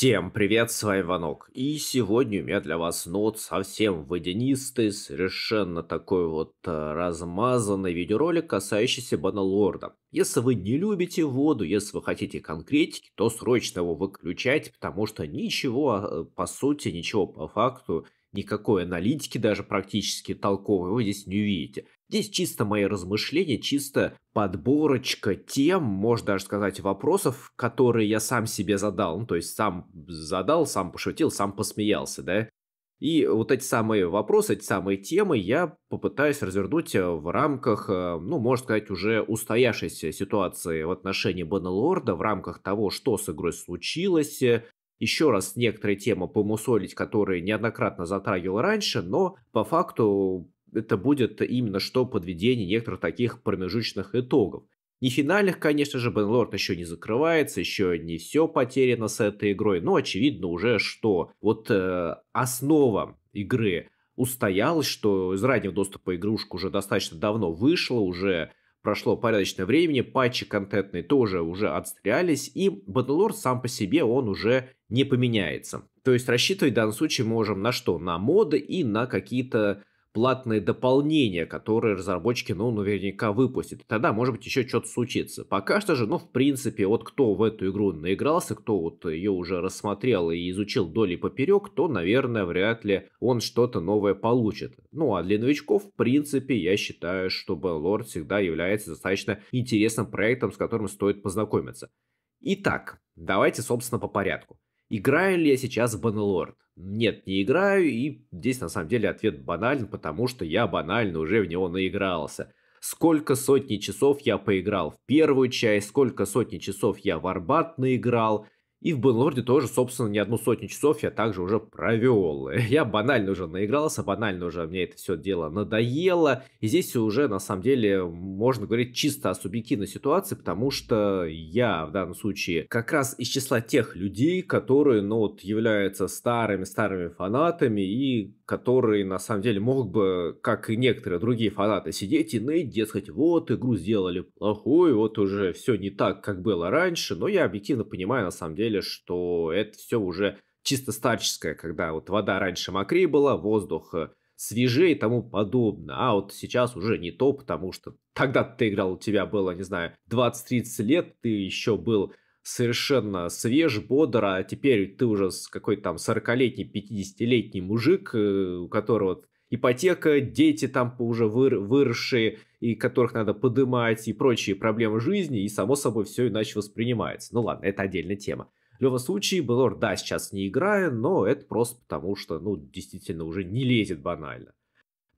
Всем привет, с вами Ванок. И сегодня у меня для вас нот совсем водянистый, совершенно такой вот э, размазанный видеоролик, касающийся Баналорда. Если вы не любите воду, если вы хотите конкретики, то срочно его выключайте, потому что ничего, э, по сути, ничего по факту никакой аналитики даже практически толковой вы здесь не увидите. Здесь чисто мои размышления, чисто подборочка тем, можно даже сказать, вопросов, которые я сам себе задал. Ну, то есть сам задал, сам пошутил, сам посмеялся, да? И вот эти самые вопросы, эти самые темы я попытаюсь развернуть э, в рамках, э, ну, можно сказать, уже устоявшейся ситуации в отношении Баннелорда, в рамках того, что с игрой случилось, э, еще раз некоторые темы помусолить, которые неоднократно затрагивал раньше, но по факту это будет именно что подведение некоторых таких промежуточных итогов. Не финальных, конечно же, Бен Лорд еще не закрывается, еще не все потеряно с этой игрой, но очевидно уже, что вот э, основа игры устоялась, что из раннего доступа игрушка уже достаточно давно вышла, уже прошло порядочное времени, патчи контентные тоже уже отстрелялись, и Battlelord сам по себе он уже не поменяется. То есть рассчитывать в данном случае можем на что? На моды и на какие-то платное дополнение, которое разработчики, ну, наверняка выпустят. Тогда, может быть, еще что-то случится. Пока что же, ну, в принципе, вот кто в эту игру наигрался, кто вот ее уже рассмотрел и изучил доли поперек, то, наверное, вряд ли он что-то новое получит. Ну, а для новичков, в принципе, я считаю, что Беллорд всегда является достаточно интересным проектом, с которым стоит познакомиться. Итак, давайте, собственно, по порядку. Играю ли я сейчас в Баннелорд? Нет, не играю, и здесь на самом деле ответ банален, потому что я банально уже в него наигрался. Сколько сотни часов я поиграл в первую часть, сколько сотни часов я в Арбат наиграл – и в Беллорде тоже, собственно, не одну сотню часов я также уже провел. Я банально уже наигрался, банально уже мне это все дело надоело. И здесь уже, на самом деле, можно говорить чисто о субъективной ситуации, потому что я в данном случае как раз из числа тех людей, которые, ну, вот, являются старыми-старыми фанатами и которые, на самом деле, мог бы, как и некоторые другие фанаты, сидеть и ныть, дескать, вот, игру сделали плохую, вот уже все не так, как было раньше. Но я объективно понимаю, на самом деле, деле, что это все уже чисто старческое, когда вот вода раньше мокрее была, воздух э, свежее и тому подобное. А вот сейчас уже не то, потому что тогда ты играл, у тебя было, не знаю, 20-30 лет, ты еще был совершенно свеж, бодр, а теперь ты уже какой-то там 40-летний, 50-летний мужик, э, у которого ипотека, дети там уже выр выросшие, и которых надо подымать, и прочие проблемы жизни, и само собой все иначе воспринимается. Ну ладно, это отдельная тема. В любом случае, Белор, да, сейчас не играю, но это просто потому, что, ну, действительно уже не лезет банально.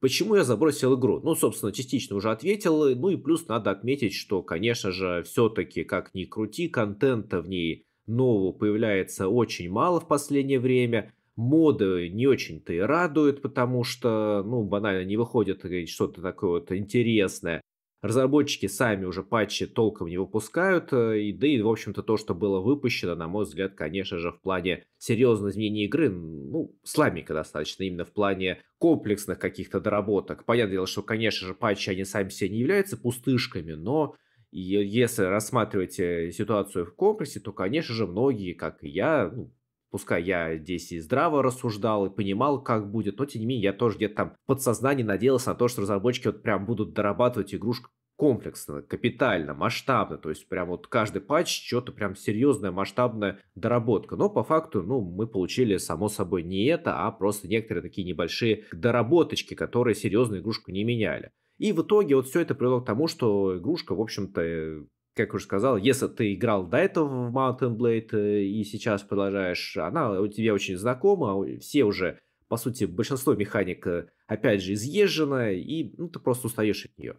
Почему я забросил игру? Ну, собственно, частично уже ответил. Ну и плюс надо отметить, что, конечно же, все-таки, как ни крути, контента в ней нового появляется очень мало в последнее время. Моды не очень-то и радуют, потому что, ну, банально не выходит э, что-то такое вот интересное. Разработчики сами уже патчи толком не выпускают, э, и, да и, в общем-то, то, что было выпущено, на мой взгляд, конечно же, в плане серьезных изменений игры, ну, слабенько достаточно, именно в плане комплексных каких-то доработок. Понятное дело, что, конечно же, патчи, они сами себе не являются пустышками, но если рассматривать э, ситуацию в комплексе, то, конечно же, многие, как и я, ну, Пускай я здесь и здраво рассуждал, и понимал, как будет, но тем не менее я тоже где-то там подсознание надеялся на то, что разработчики вот прям будут дорабатывать игрушку комплексно, капитально, масштабно, то есть прям вот каждый патч что-то прям серьезная масштабная доработка. Но по факту, ну, мы получили само собой не это, а просто некоторые такие небольшие доработочки, которые серьезную игрушку не меняли. И в итоге вот все это привело к тому, что игрушка, в общем-то, э, как уже сказал, если ты играл до этого в Mountain Blade э, и сейчас продолжаешь, она у тебя очень знакома, все уже, по сути, большинство механик, э, опять же, изъезжено, и ну, ты просто устаешь от нее.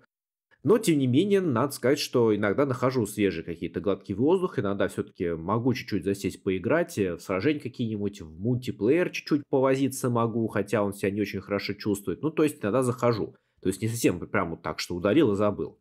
Но, тем не менее, надо сказать, что иногда нахожу свежие какие-то гладкие воздух, иногда все-таки могу чуть-чуть засесть поиграть, э, в сражения какие-нибудь, в мультиплеер чуть-чуть повозиться могу, хотя он себя не очень хорошо чувствует. Ну, то есть иногда захожу. То есть не совсем прямо так, что ударил и забыл.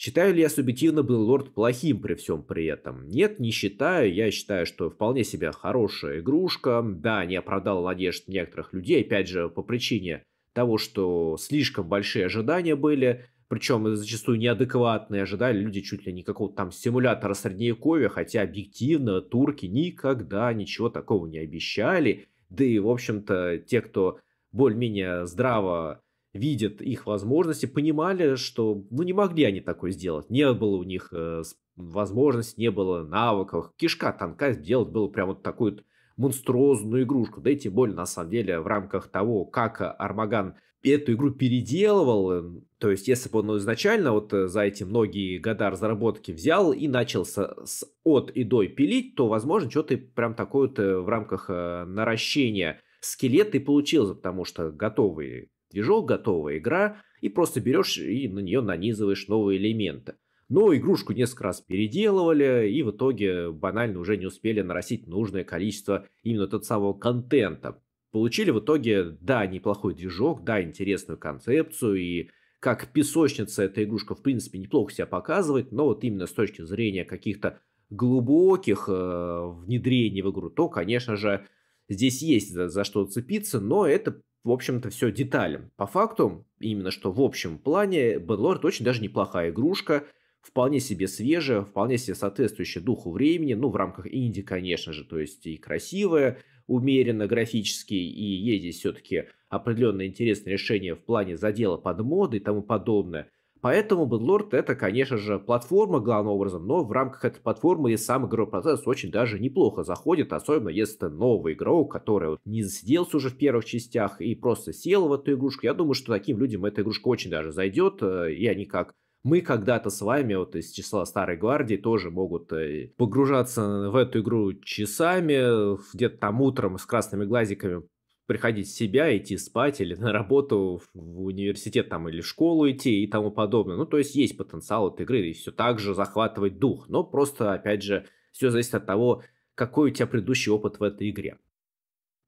Считаю ли я субъективно был лорд плохим при всем при этом? Нет, не считаю. Я считаю, что вполне себе хорошая игрушка. Да, не оправдала надежд некоторых людей, опять же, по причине того, что слишком большие ожидания были, причем зачастую неадекватные ожидали люди чуть ли не какого-то там симулятора средневековья, хотя объективно турки никогда ничего такого не обещали. Да и, в общем-то, те, кто более-менее здраво видят их возможности, понимали, что ну, не могли они такое сделать. Не было у них э, возможности, не было навыков. Кишка танка сделать было прям вот такую вот монструозную игрушку. Да и тем более, на самом деле, в рамках того, как Армаган эту игру переделывал, э, то есть если бы он изначально вот э, за эти многие года разработки взял и начал с от и до пилить, то, возможно, что-то прям такое вот э, в рамках наращения скелет и получилось, потому что готовые движок, готовая игра, и просто берешь и на нее нанизываешь новые элементы. Но игрушку несколько раз переделывали, и в итоге банально уже не успели нарастить нужное количество именно тот самого контента. Получили в итоге, да, неплохой движок, да, интересную концепцию, и как песочница эта игрушка, в принципе, неплохо себя показывает, но вот именно с точки зрения каких-то глубоких э, внедрений в игру, то, конечно же, здесь есть за, за что цепиться, но это в общем-то, все деталям. По факту, именно что в общем плане, Бэдлорд очень даже неплохая игрушка, вполне себе свежая, вполне себе соответствующая духу времени, ну, в рамках инди, конечно же, то есть и красивая, умеренно графически, и есть здесь все-таки определенное интересное решение в плане задела под моды и тому подобное – Поэтому Бэдлорд это, конечно же, платформа главным образом, но в рамках этой платформы и сам игровой процесс очень даже неплохо заходит, особенно если это новый игрок, который не засиделся уже в первых частях и просто сел в эту игрушку. Я думаю, что таким людям эта игрушка очень даже зайдет, э, и они как мы когда-то с вами, вот из числа Старой Гвардии, тоже могут э, погружаться в эту игру часами, э, где-то там утром с красными глазиками приходить в себя, идти спать или на работу в университет там или в школу идти и тому подобное. Ну, то есть есть потенциал от игры и все так же захватывать дух, но просто, опять же, все зависит от того, какой у тебя предыдущий опыт в этой игре.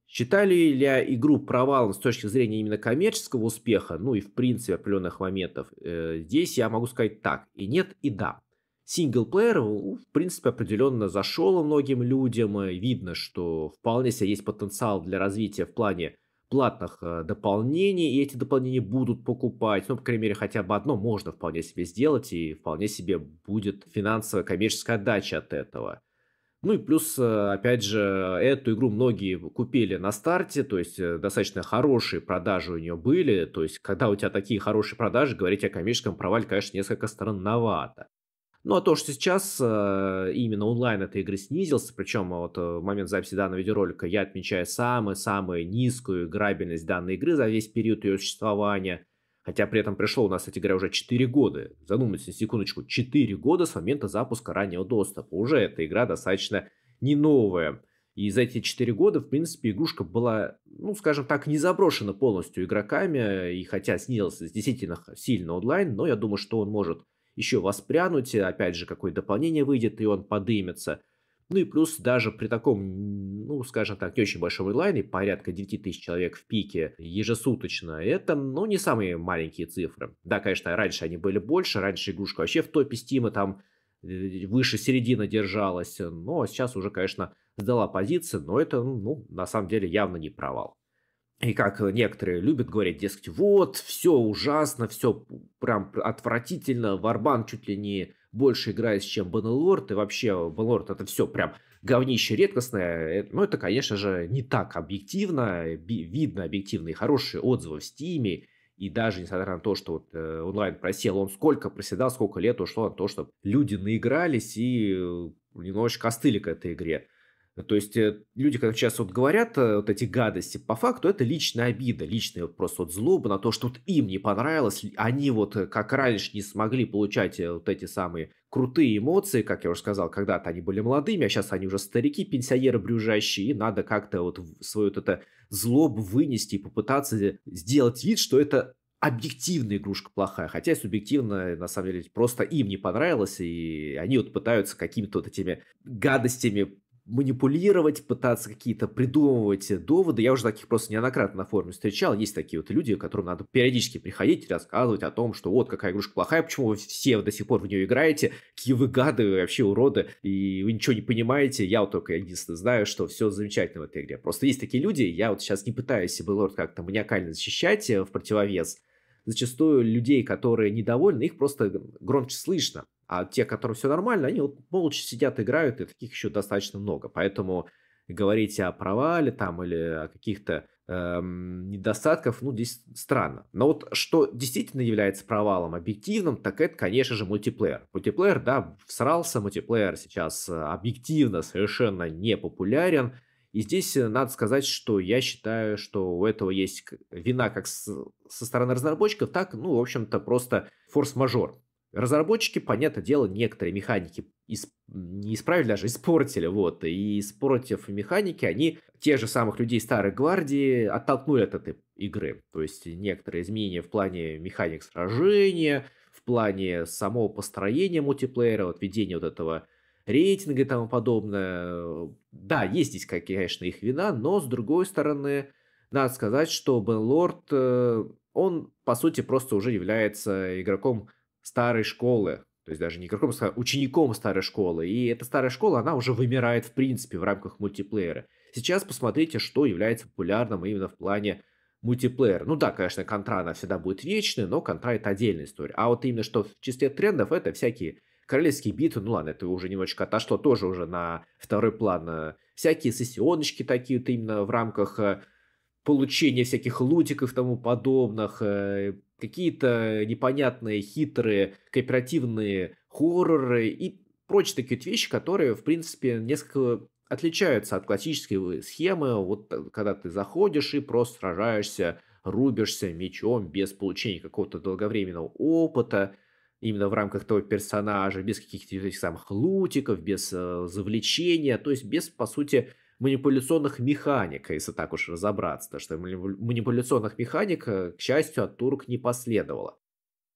Считали ли я игру провалом с точки зрения именно коммерческого успеха, ну и в принципе определенных моментов, э, здесь я могу сказать так, и нет, и да синглплеер, в принципе, определенно зашел многим людям. Видно, что вполне себе есть потенциал для развития в плане платных э, дополнений, и эти дополнения будут покупать. Ну, по крайней мере, хотя бы одно можно вполне себе сделать, и вполне себе будет финансовая коммерческая отдача от этого. Ну и плюс, э, опять же, эту игру многие купили на старте, то есть э, достаточно хорошие продажи у нее были. То есть, когда у тебя такие хорошие продажи, говорить о коммерческом провале, конечно, несколько странновато. Ну, а то, что сейчас э, именно онлайн этой игры снизился, причем а, вот э, в момент записи данного видеоролика я отмечаю самую-самую низкую играбельность данной игры за весь период ее существования. Хотя при этом пришло у нас, кстати говоря, уже 4 года. Задумайтесь на секундочку, 4 года с момента запуска раннего доступа. Уже эта игра достаточно не новая. И за эти 4 года, в принципе, игрушка была, ну, скажем так, не заброшена полностью игроками. И хотя снизился действительно сильно онлайн, но я думаю, что он может еще воспрянуть, опять же, какое дополнение выйдет, и он подымется. Ну и плюс даже при таком, ну, скажем так, не очень большом онлайне, порядка 9 тысяч человек в пике ежесуточно, это, ну, не самые маленькие цифры. Да, конечно, раньше они были больше, раньше игрушка вообще в топе Стима там э, выше середины держалась, но сейчас уже, конечно, сдала позиции, но это, ну, на самом деле явно не провал. И как некоторые любят говорить, дескать, вот, все ужасно, все прям отвратительно, Варбан чуть ли не больше играет, чем Баннелорд, и вообще Баннелорд это все прям говнище редкостное. Э, Но ну, это, конечно же, не так объективно, видно объективные хорошие отзывы в Стиме, и даже несмотря на то, что вот, э, онлайн просел, он сколько проседал, сколько лет ушло на то, что люди наигрались и э, немножечко остыли к этой игре. То есть э, люди, как сейчас вот говорят э, вот эти гадости, по факту это личная обида, личная вот просто вот злоба на то, что вот им не понравилось, они вот э, как раньше не смогли получать вот эти самые крутые эмоции, как я уже сказал, когда-то они были молодыми, а сейчас они уже старики, пенсионеры брюжащие, и надо как-то вот свою вот это злобу вынести и попытаться сделать вид, что это объективная игрушка плохая, хотя субъективно, на самом деле, просто им не понравилось, и они вот пытаются какими-то вот этими гадостями манипулировать, пытаться какие-то придумывать э, доводы. Я уже таких просто неоднократно на форуме встречал. Есть такие вот люди, которым надо периодически приходить и рассказывать о том, что вот какая игрушка плохая, почему вы все до сих пор в нее играете, какие вы гады, вообще уроды, и вы ничего не понимаете. Я вот только единственное знаю, что все замечательно в этой игре. Просто есть такие люди, я вот сейчас не пытаюсь Сибилорд как-то маниакально защищать э, в противовес. Зачастую людей, которые недовольны, их просто громче слышно. А те, которым все нормально, они вот молча сидят, играют, и таких еще достаточно много. Поэтому говорить о провале там или о каких-то эм, недостатков, ну, здесь странно. Но вот что действительно является провалом объективным, так это, конечно же, мультиплеер. Мультиплеер, да, всрался, мультиплеер сейчас э, объективно совершенно не популярен. И здесь э, надо сказать, что я считаю, что у этого есть вина как со стороны разработчиков, так, ну, в общем-то, просто форс-мажор. Разработчики, понятное дело, некоторые механики исп... не исправили, даже испортили, вот, и испортив механики, они тех же самых людей старой гвардии оттолкнули от этой игры. То есть некоторые изменения в плане механик сражения, в плане самого построения мультиплеера, вот введения вот этого рейтинга и тому подобное. Да, есть здесь, конечно, их вина, но с другой стороны, надо сказать, что Беллорд, э, он, по сути, просто уже является игроком старой школы, то есть даже не игроком, а учеником старой школы. И эта старая школа, она уже вымирает в принципе в рамках мультиплеера. Сейчас посмотрите, что является популярным именно в плане мультиплеера. Ну да, конечно, контра она всегда будет вечной, но контра это отдельная история. А вот именно что в числе трендов это всякие королевские биты. ну ладно, это уже немножечко отошло тоже уже на второй план. Всякие сессионочки такие вот именно в рамках э, получения всяких лутиков и тому подобных, э, какие-то непонятные, хитрые, кооперативные хорроры и прочие такие вот вещи, которые, в принципе, несколько отличаются от классической схемы, вот э, когда ты заходишь и просто сражаешься, рубишься мечом без получения какого-то долговременного опыта, именно в рамках того персонажа, без каких-то этих самых лутиков, без э, завлечения, то есть без, по сути, манипуляционных механик, а если так уж разобраться, потому что манипуляционных механик, э, к счастью, от турок не последовало.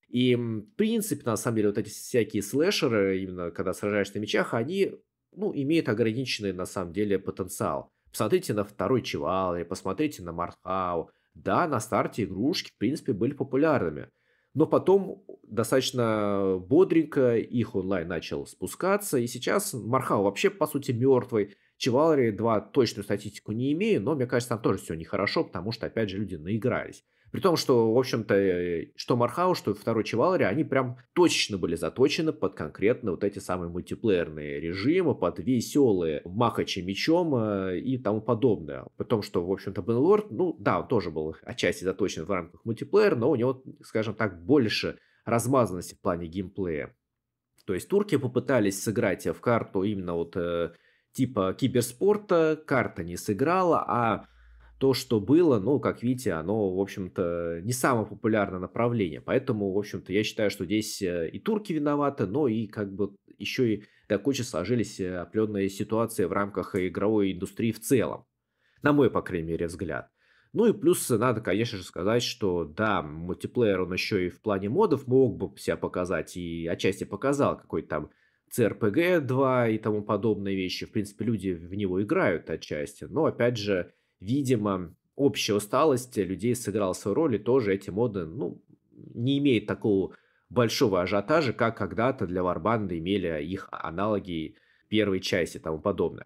И, в принципе, на самом деле, вот эти всякие слэшеры, именно когда сражаешься на мечах, они, ну, имеют ограниченный, на самом деле, потенциал. Посмотрите на второй Чивал, посмотрите на Мархау. Да, на старте игрушки, в принципе, были популярными. Но потом достаточно бодренько их онлайн начал спускаться. И сейчас Мархау вообще, по сути, мертвый. Чевалри 2 точную статистику не имею, но мне кажется, там тоже все нехорошо, потому что, опять же, люди наигрались. При том, что, в общем-то, э, что Мархау, что второй Чевалри, они прям точечно были заточены под конкретно вот эти самые мультиплеерные режимы, под веселые махачи мечом э, и тому подобное. При том, что, в общем-то, Бенлорд, ну да, он тоже был отчасти заточен в рамках мультиплеера, но у него, скажем так, больше размазанности в плане геймплея. То есть турки попытались сыграть в карту именно вот э, типа киберспорта, карта не сыграла, а то, что было, ну, как видите, оно, в общем-то, не самое популярное направление. Поэтому, в общем-то, я считаю, что здесь э, и турки виноваты, но и как бы еще и до кучи сложились э, определенные ситуации в рамках игровой индустрии в целом. На мой, по крайней мере, взгляд. Ну и плюс надо, конечно же, сказать, что да, мультиплеер он еще и в плане модов мог бы себя показать и отчасти показал какой-то там CRPG 2 и тому подобные вещи. В принципе, люди в него играют отчасти. Но, опять же, видимо, общая усталость людей сыграла свою роль, и тоже эти моды, ну, не имеют такого большого ажиотажа, как когда-то для Варбанда имели их аналоги первой части и тому подобное.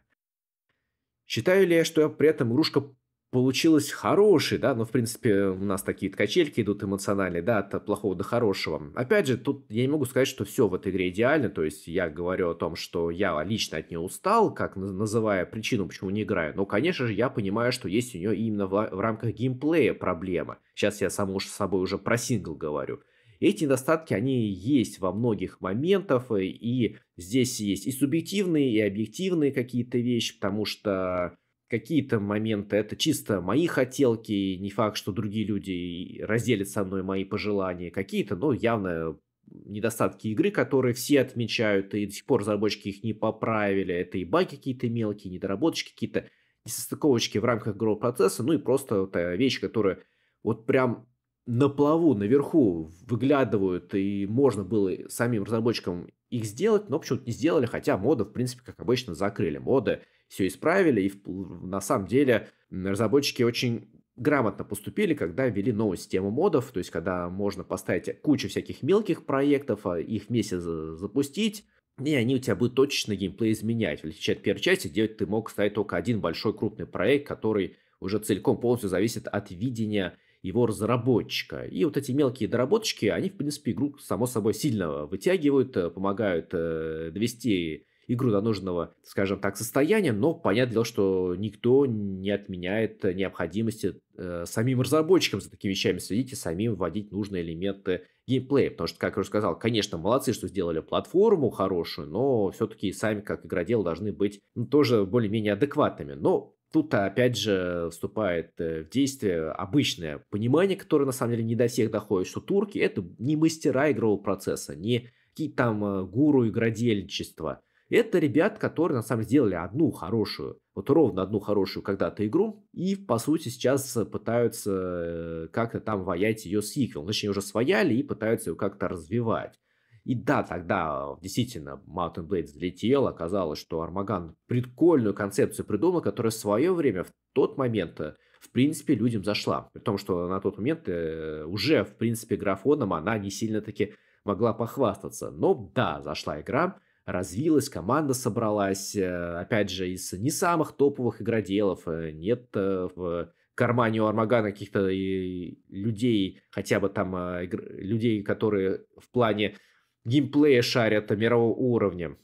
Считаю ли я, что при этом игрушка получилось хороший, да, ну, в принципе, у нас такие качельки идут эмоциональные, да, от плохого до хорошего. Опять же, тут я не могу сказать, что все в этой игре идеально, то есть я говорю о том, что я лично от нее устал, как называя причину, почему не играю, но, конечно же, я понимаю, что есть у нее именно в, в рамках геймплея проблема. Сейчас я сам уж с собой уже про сингл говорю. Эти недостатки, они есть во многих моментах, э, и здесь есть и субъективные, и объективные какие-то вещи, потому что какие-то моменты это чисто мои хотелки, и не факт, что другие люди разделят со мной мои пожелания, какие-то, ну, явно недостатки игры, которые все отмечают, и до сих пор разработчики их не поправили, это и баги какие-то мелкие, недоработочки какие-то, несостыковочки в рамках игрового процесса, ну и просто вот э, вещь, которая вот прям на плаву, наверху выглядывают, и можно было самим разработчикам их сделать, но почему-то не сделали, хотя моды, в принципе, как обычно, закрыли. Моды все исправили, и на самом деле разработчики очень грамотно поступили, когда ввели новую систему модов, то есть когда можно поставить кучу всяких мелких проектов, а, их вместе запустить, и они у тебя будут точечно геймплей изменять. В отличие от первой части, где ты мог ставить только один большой крупный проект, который уже целиком полностью зависит от видения его разработчика. И вот эти мелкие доработочки, они, в принципе, игру, само собой, сильно вытягивают, э, помогают э, довести игру до нужного, скажем так, состояния, но понятное дело, что никто не отменяет необходимости э, самим разработчикам за такими вещами следить и самим вводить нужные элементы геймплея. Потому что, как я уже сказал, конечно, молодцы, что сделали платформу хорошую, но все-таки сами, как игроделы, должны быть ну, тоже более-менее адекватными. Но Тут, опять же, вступает э, в действие обычное понимание, которое, на самом деле, не до всех доходит, что турки – это не мастера игрового процесса, не какие там э, гуру игродельчества – это ребят, которые на самом деле сделали одну хорошую, вот ровно одну хорошую когда-то игру, и по сути сейчас э, пытаются э, как-то там ваять ее сиквел. Точнее, уже свояли и пытаются ее как-то развивать. И да, тогда э, действительно Mountain Blade взлетел, оказалось, что Армаган прикольную концепцию придумал, которая в свое время, в тот момент, в принципе, людям зашла. При том, что на тот момент уже, в принципе, графоном она не сильно-таки могла похвастаться. Но да, зашла игра, развилась, команда собралась, э, опять же, из не самых топовых игроделов, э, нет э, в кармане у Армагана каких-то людей, хотя бы там а, людей, которые в плане геймплея шарят мирового уровня.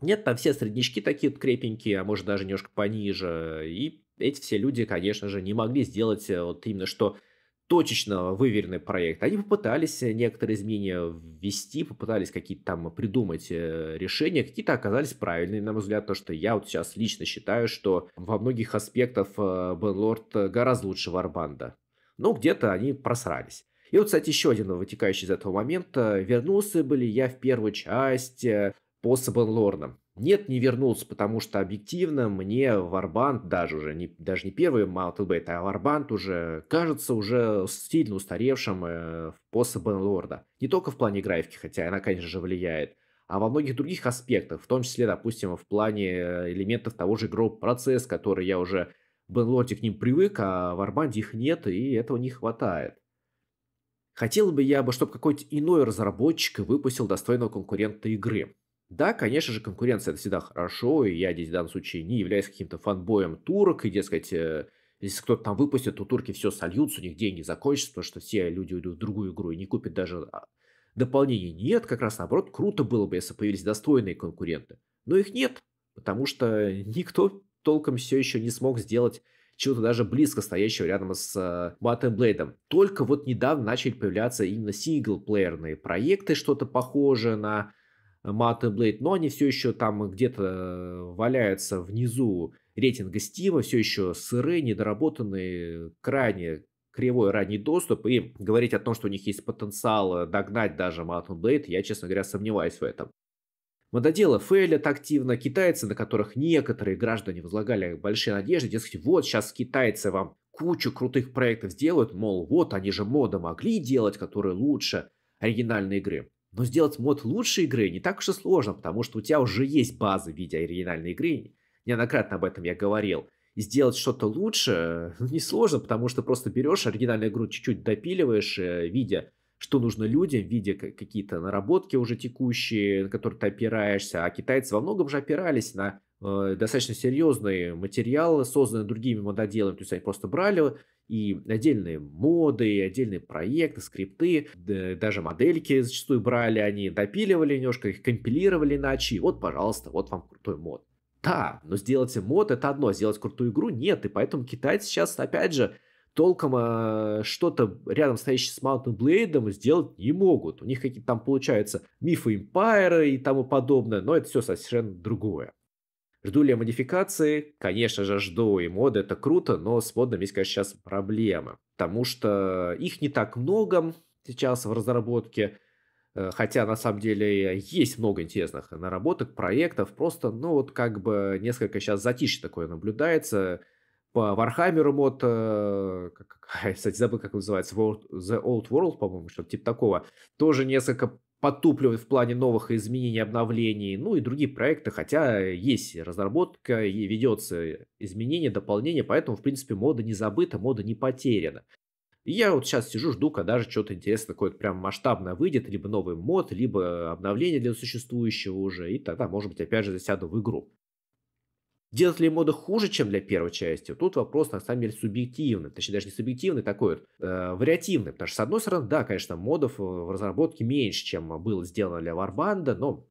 Нет, там все среднички такие вот крепенькие, а может даже немножко пониже. И эти все люди, конечно же, не могли сделать вот именно что точечно выверенный проект. Они попытались некоторые изменения ввести, попытались какие-то там придумать э, решения, какие-то оказались правильные, на мой взгляд, то, что я вот сейчас лично считаю, что во многих аспектах э, Бен Лорд гораздо лучше Варбанда. Но ну, где-то они просрались. И вот, кстати, еще один вытекающий из этого момента. Вернулся были я в первую часть по э, Сабенлорнам? Нет, не вернулся, потому что объективно мне Варбант, даже уже не, даже не первый Маунтлбейт, а Варбант уже кажется уже сильно устаревшим э, после Бенлорда. Не только в плане графики, хотя она, конечно же, влияет, а во многих других аспектах, в том числе, допустим, в плане э, элементов того же игрового процесса, который я уже в Бенлорде к ним привык, а в Арбанде их нет, и этого не хватает. Хотел бы я, чтобы какой-то иной разработчик выпустил достойного конкурента игры. Да, конечно же, конкуренция это всегда хорошо, и я здесь в данном случае не являюсь каким-то фанбоем турок, и, дескать, э, если кто-то там выпустит, то турки все сольются, у них деньги закончатся, потому что все люди уйдут в другую игру и не купят даже а, дополнений. Нет, как раз наоборот, круто было бы, если появились достойные конкуренты. Но их нет, потому что никто толком все еще не смог сделать чего-то даже близко стоящего рядом с э, Battle Только вот недавно начали появляться именно синглплеерные проекты, что-то похожее на Мата Блейд, но они все еще там где-то э, валяются внизу рейтинга Стива, все еще сыры, недоработанные, крайне кривой ранний доступ, и говорить о том, что у них есть потенциал догнать даже Mountain Blade, я, честно говоря, сомневаюсь в этом. Мододелы фейлят активно, китайцы, на которых некоторые граждане возлагали большие надежды, дескать, вот сейчас китайцы вам кучу крутых проектов сделают, мол, вот они же моды могли делать, которые лучше оригинальной игры. Но сделать мод лучшей игры не так уж и сложно, потому что у тебя уже есть база в виде оригинальной игры. Неоднократно об этом я говорил. И сделать что-то лучше э, ну, несложно, потому что просто берешь оригинальную игру, чуть-чуть допиливаешь, э, видя, что нужно людям, видя какие-то наработки уже текущие, на которые ты опираешься. А китайцы во многом же опирались на Э, достаточно серьезные материалы, созданные другими мододелами. То есть они просто брали и отдельные моды, и отдельные проекты, скрипты, даже модельки зачастую брали, они допиливали немножко, их компилировали иначе. И вот, пожалуйста, вот вам крутой мод. Да, но сделать мод это одно, а сделать крутую игру нет, и поэтому китайцы сейчас, опять же, толком э, что-то рядом стоящее с Mountain Blade сделать не могут. У них какие-то там получаются мифы Empire и тому подобное, но это все совершенно другое. Жду ли я модификации? Конечно же, жду, и моды. это круто, но с модами есть, конечно, сейчас проблема, потому что их не так много сейчас в разработке, э, хотя на самом деле есть много интересных наработок, проектов, просто, ну вот как бы несколько сейчас затишье такое наблюдается, по Warhammer мод, э, кстати, забыл, как называется, World, The Old World, по-моему, что-то типа такого, тоже несколько потупливает в плане новых изменений, обновлений, ну и другие проекты, хотя есть разработка, и ведется изменение дополнение поэтому, в принципе, мода не забыта, мода не потеряна. И я вот сейчас сижу, жду, когда же что-то интересное какое-то прям масштабное выйдет, либо новый мод, либо обновление для существующего уже, и тогда, может быть, опять же засяду в игру. Делать ли мода хуже, чем для первой части? Тут вопрос, на самом деле, субъективный. Точнее, даже не субъективный, такой вот э, вариативный. Потому что, с одной стороны, да, конечно, модов э, в разработке меньше, чем было сделано для Варбанда, но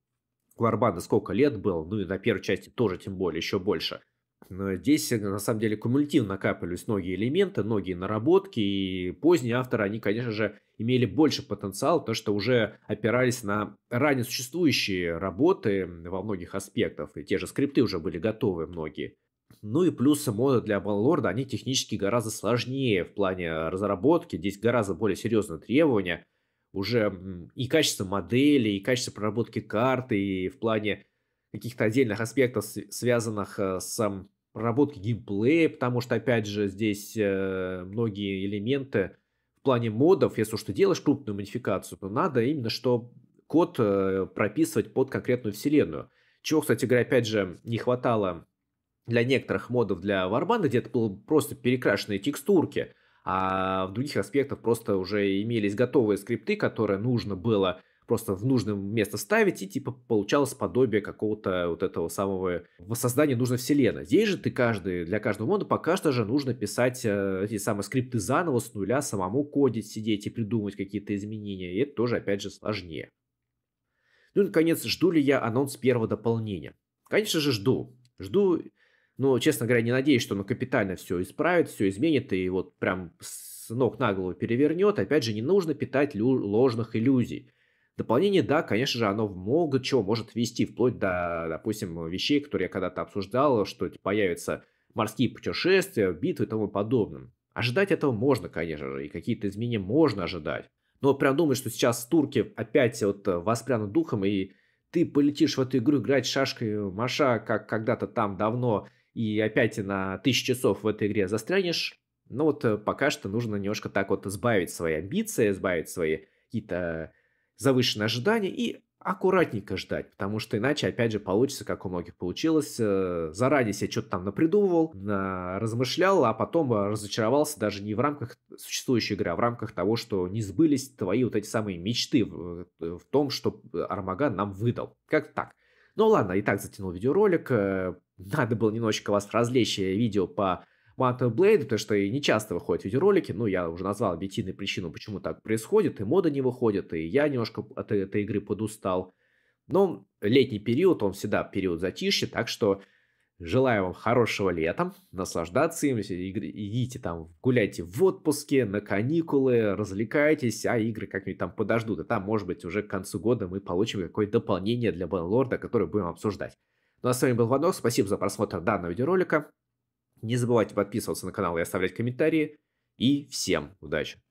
Варбанда сколько лет был, ну и на первой части тоже тем более еще больше. Э, здесь, э, на самом деле, кумулятивно накапливались многие элементы, многие наработки, и поздние авторы, они, конечно же, имели больше потенциал, то что уже опирались на ранее существующие работы во многих аспектах, и те же скрипты уже были готовы многие. Ну и плюс моды для Баллорда они технически гораздо сложнее в плане разработки, здесь гораздо более серьезные требования, уже и качество модели, и качество проработки карты, и в плане каких-то отдельных аспектов, связанных э, с проработкой геймплея, потому что, опять же, здесь э, многие элементы в плане модов, если уж ты делаешь крупную модификацию, то надо именно, что код э, прописывать под конкретную вселенную. Чего, кстати говоря, опять же, не хватало для некоторых модов для Warband, где это было просто перекрашенные текстурки, а в других аспектах просто уже имелись готовые скрипты, которые нужно было просто в нужное место ставить, и типа получалось подобие какого-то вот этого самого воссоздания нужной вселенной. Здесь же ты каждый, для каждого мода пока что же нужно писать э, эти самые скрипты заново с нуля, самому кодить, сидеть и придумывать какие-то изменения, и это тоже, опять же, сложнее. Ну и, наконец, жду ли я анонс первого дополнения? Конечно же, жду. Жду, но, честно говоря, не надеюсь, что оно капитально все исправит, все изменит и вот прям с ног на голову перевернет. Опять же, не нужно питать лю- ложных иллюзий. Дополнение, да, конечно же, оно много чего может ввести вплоть до, допустим, вещей, которые я когда-то обсуждал, что типа, появятся морские путешествия, битвы и тому подобное. Ожидать этого можно, конечно же, и какие-то изменения можно ожидать. Но прям думаю, что сейчас турки опять вот э, воспрянут духом, и ты полетишь в эту игру играть шашкой Маша, как когда-то там давно, и опять на тысячи часов в этой игре застрянешь. Но ну вот э, пока что нужно немножко так вот сбавить свои амбиции, сбавить свои какие-то завышенные ожидания и аккуратненько ждать, потому что иначе, опять же, получится, как у многих получилось, э, заранее себе что-то там напридумывал, размышлял, а потом э, разочаровался даже не в рамках существующей игры, а в рамках того, что не сбылись твои вот эти самые мечты в, э, том, что Армаган нам выдал. Как так? Ну ладно, и так затянул видеоролик, надо было немножечко вас развлечь видео по Blade, потому что и не часто выходят видеоролики, ну, я уже назвал объективную причину, почему так происходит, и мода не выходит, и я немножко от э, этой игры подустал. Но летний период, он всегда период затишья, так что желаю вам хорошего лета, наслаждаться им, идите там, гуляйте в отпуске, на каникулы, развлекайтесь, а игры как-нибудь там подождут, и там, может быть, уже к концу года мы получим какое-то дополнение для Банлорда, которое будем обсуждать. Ну а с вами был Ванок, спасибо за просмотр данного видеоролика, не забывайте подписываться на канал и оставлять комментарии. И всем удачи!